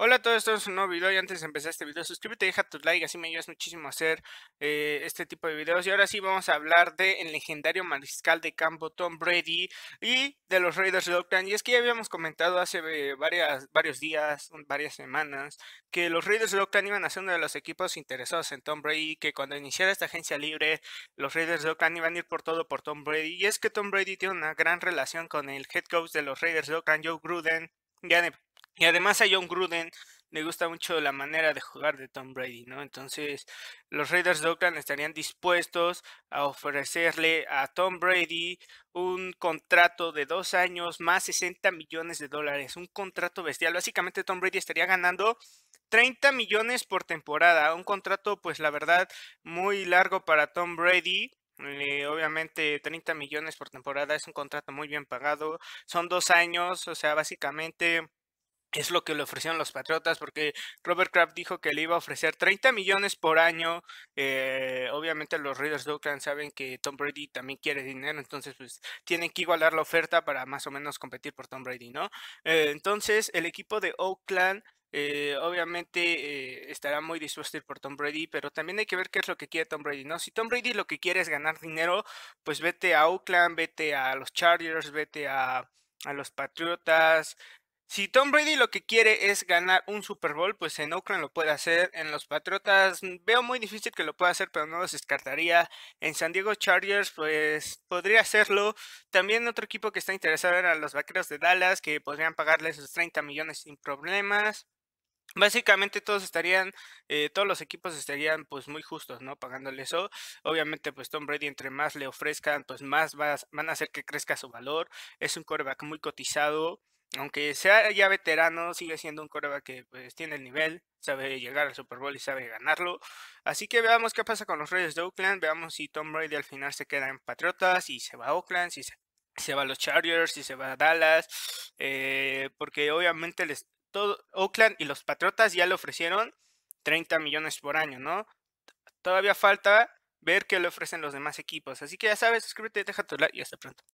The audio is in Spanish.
Hola a todos, esto es un nuevo video y antes de empezar este video suscríbete, y deja tu like, así me ayudas muchísimo a hacer eh, este tipo de videos. Y ahora sí vamos a hablar del legendario mariscal de campo Tom Brady y de los Raiders de Oakland. Y es que ya habíamos comentado hace eh, varias, varios días, varias semanas, que los Raiders de Oakland iban a ser uno de los equipos interesados en Tom Brady, que cuando iniciara esta agencia libre, los Raiders de Oakland iban a ir por todo por Tom Brady. Y es que Tom Brady tiene una gran relación con el head coach de los Raiders de Oakland, Joe Gruden. Ya y además a John Gruden le gusta mucho la manera de jugar de Tom Brady, ¿no? Entonces, los Raiders de Oakland estarían dispuestos a ofrecerle a Tom Brady un contrato de dos años más 60 millones de dólares, un contrato bestial. Básicamente, Tom Brady estaría ganando 30 millones por temporada, un contrato, pues la verdad, muy largo para Tom Brady. Eh, obviamente 30 millones por temporada es un contrato muy bien pagado, son dos años, o sea, básicamente es lo que le ofrecieron los Patriotas, porque Robert Kraft dijo que le iba a ofrecer 30 millones por año. Eh, obviamente los Raiders de Oakland saben que Tom Brady también quiere dinero, entonces pues tienen que igualar la oferta para más o menos competir por Tom Brady, ¿no? Eh, entonces el equipo de Oakland... Eh, obviamente estará muy dispuesto por Tom Brady, pero también hay que ver qué es lo que quiere Tom Brady, ¿no? Si Tom Brady lo que quiere es ganar dinero, pues vete a Oakland, vete a los Chargers, vete a, a los Patriotas, si Tom Brady lo que quiere es ganar un Super Bowl, pues en Oakland lo puede hacer. En los Patriotas mm, veo muy difícil que lo pueda hacer, pero no los descartaría. En San Diego Chargers, pues podría hacerlo. También otro equipo que está interesado era los Vaqueros de Dallas, que podrían pagarle sus 30 millones sin problemas. Básicamente todos estarían, eh, todos los equipos estarían pues muy justos, ¿no? Pagándole eso. Obviamente pues Tom Brady entre más le ofrezcan, pues más van a hacer que crezca su valor. Es un coreback muy cotizado aunque sea ya veterano, sigue siendo un coreback que pues, tiene el nivel, sabe llegar al Super Bowl y sabe ganarlo. Así que veamos qué pasa con los Reyes de Oakland, veamos si Tom Brady al final se queda en Patriotas, si se va a Oakland, si se, va a los Chargers, si se va a Dallas, eh, porque obviamente les, todo, Oakland y los Patriotas ya le ofrecieron 30 millones por año, ¿no? Todavía falta ver qué le ofrecen los demás equipos. Así que ya sabes, suscríbete, deja tu like y hasta pronto.